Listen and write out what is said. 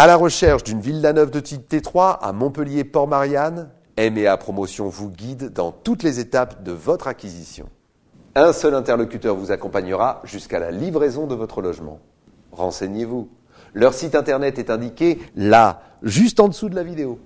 À la recherche d'une ville neuve de type T3 à Montpellier-Port-Marianne, MEA Promotion vous guide dans toutes les étapes de votre acquisition. Un seul interlocuteur vous accompagnera jusqu'à la livraison de votre logement. Renseignez-vous. Leur site internet est indiqué là, juste en dessous de la vidéo.